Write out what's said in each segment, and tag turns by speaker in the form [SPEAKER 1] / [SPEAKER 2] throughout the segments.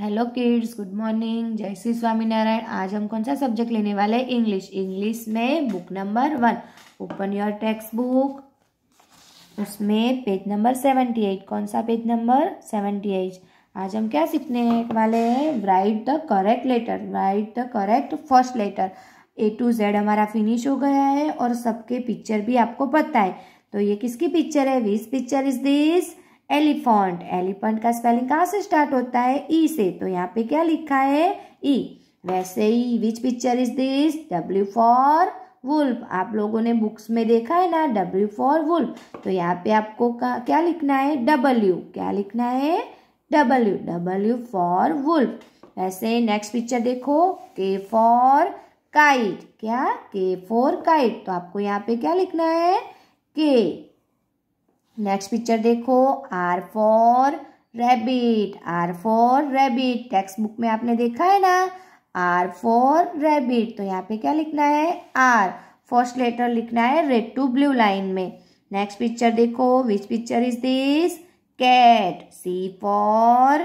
[SPEAKER 1] hello kids good morning जय श्री स्वामीनारायण आज हम कौन सा सब्जेक्ट लेने वाले हैं इंग्लिश इंग्लिश में book number one open your text book उसमें पेज नंबर सेवेंटी एट कौन सा पेज नंबर सेवेंटी एट आज हम क्या सीखने वाले हैं write the correct letter write the correct first letter A to Z हमारा फिनिश हो गया है और सबके पिक्चर भी आपको पता है तो ये किसकी पिक्चर है which picture is this elephant elephant का स्पेलिंग कहाँ से स्टार्ट होता है ई से तो यहाँ पे क्या लिखा है ई वैसे ही which picture is this W for wolf आप लोगों ने बुक्स में देखा है ना डब्ल्यू फॉर वुल्फ तो यहाँ पे आपको क्या लिखना है डब्ल्यू क्या लिखना है डब्ल्यू डब्ल्यू फॉर वुल्फ वैसे नेक्स्ट पिक्चर देखो के फॉर काइट क्या के फॉर काइट तो आपको यहाँ पे क्या लिखना है के नेक्स्ट पिक्चर देखो R for rabbit R for rabbit text book में आपने देखा है ना आर फॉर रेबिट तो यहाँ पे क्या लिखना है आर फर्स्ट लेटर लिखना है रेड टू ब्लू लाइन में नेक्स्ट पिक्चर देखो which picture is this cat C for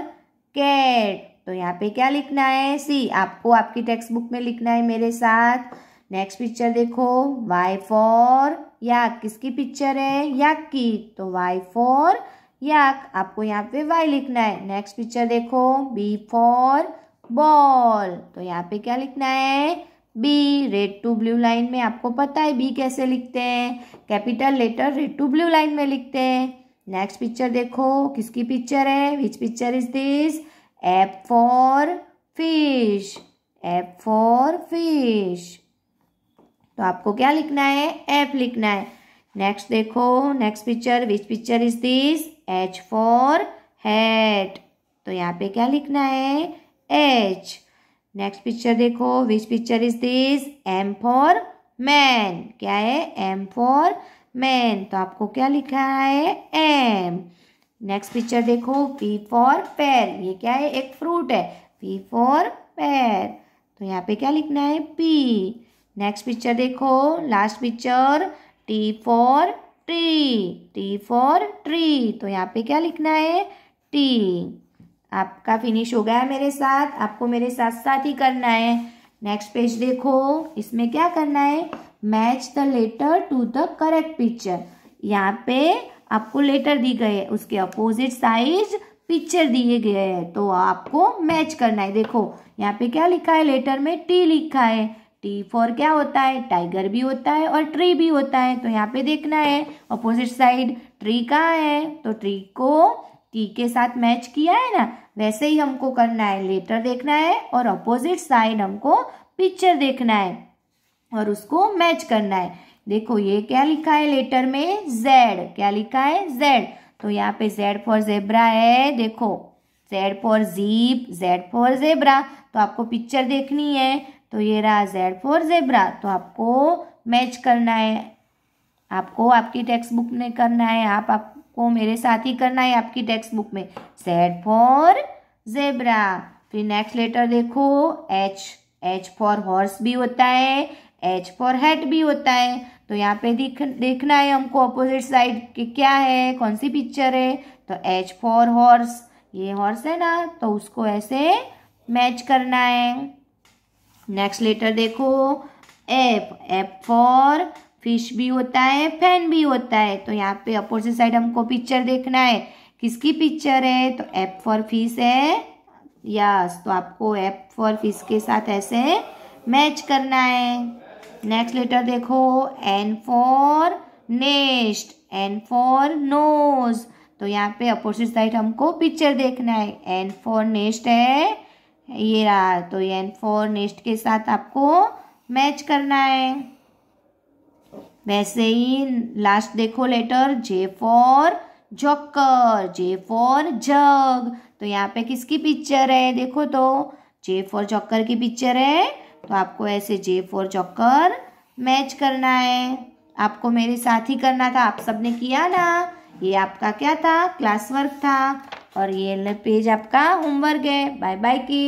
[SPEAKER 1] cat तो यहाँ पे क्या लिखना है सी आपको आपकी टेक्स्ट बुक में लिखना है मेरे साथ नेक्स्ट पिक्चर देखो वाई फॉर याक किसकी पिक्चर है याक की तो वाई फॉर याक आपको यहाँ पे वाई लिखना है नेक्स्ट पिक्चर देखो बी फॉर बॉल तो यहाँ पे क्या लिखना है B red to blue line में आपको पता है बी कैसे लिखते हैं capital letter red to blue line में लिखते हैं नेक्स्ट पिक्चर देखो किसकी पिक्चर है which picture is this F for fish F for fish तो आपको क्या लिखना है एफ लिखना है नेक्स्ट देखो next picture which picture is this H for hat तो यहाँ पे क्या लिखना है एच नेक्स्ट पिक्चर देखो which picture is this M for man क्या है एम फॉर मैन तो आपको क्या लिखा है एम नेक्स्ट पिक्चर देखो पी फॉर पैर ये क्या है एक फ्रूट है पी फॉर पैर तो यहाँ पे क्या लिखना है पी नेक्स्ट पिक्चर देखो last picture T for tree T for tree तो यहाँ पे क्या लिखना है टी आपका फिनिश हो गया है मेरे साथ आपको मेरे साथ साथ ही करना है नेक्स्ट पेज देखो इसमें क्या करना है match the letter to the correct picture यहाँ पे आपको लेटर दी गए है उसके अपोजिट साइज पिक्चर दिए गए हैं तो आपको मैच करना है देखो यहाँ पे क्या लिखा है लेटर में टी लिखा है टी फॉर क्या होता है टाइगर भी होता है और ट्री भी होता है तो यहाँ पे देखना है अपोजिट साइड ट्री कहाँ है तो ट्री को टी के साथ मैच किया है ना वैसे ही हमको करना है लेटर देखना है और अपोजिट साइड हमको पिक्चर देखना है और उसको मैच करना है देखो ये क्या लिखा है लेटर में जेड क्या लिखा है जेड तो यहाँ पे जेड फॉर जेब्रा है देखो Z for jeep Z for zebra तो आपको पिक्चर देखनी है तो ये रहा जेड फॉर जेबरा तो आपको मैच करना है आपको आपकी टेक्स्ट बुक में करना है आप आपको मेरे साथ ही करना है आपकी टेक्स्ट बुक में Z फॉर जेबरा फिर नेक्स्ट लेटर देखो एच एच फॉर हॉर्स भी होता है एच फॉर हेड भी होता है तो यहाँ पे दिख देखना है हमको अपोजिट साइड के क्या है कौन सी पिक्चर है तो एच फॉर हॉर्स ये हॉर्स है ना तो उसको ऐसे मैच करना है नेक्स्ट लेटर देखो एफ एफ फॉर फिश भी होता है फैन भी होता है तो यहाँ पे अपोजिट साइड हमको पिक्चर देखना है किसकी पिक्चर है तो एफ फॉर फिश है यस तो आपको एफ फॉर फिश के साथ ऐसे मैच करना है नेक्स्ट लेटर देखो N for nest N for nose तो यहाँ पे अपोजिट साइड हमको पिक्चर देखना है एन फोर नेस्ट है ये रहा तो एन फोर नेस्ट के साथ आपको मैच करना है वैसे ही लास्ट देखो letter J for joker J for jug तो यहाँ पे किसकी पिक्चर है देखो तो जे फोर जोकर की पिक्चर है तो आपको ऐसे जे फोर जोकर मैच करना है आपको मेरे साथ ही करना था आप सबने किया ना ये आपका क्या था क्लास वर्क था और ये पेज आपका होमवर्क है बाय बाय की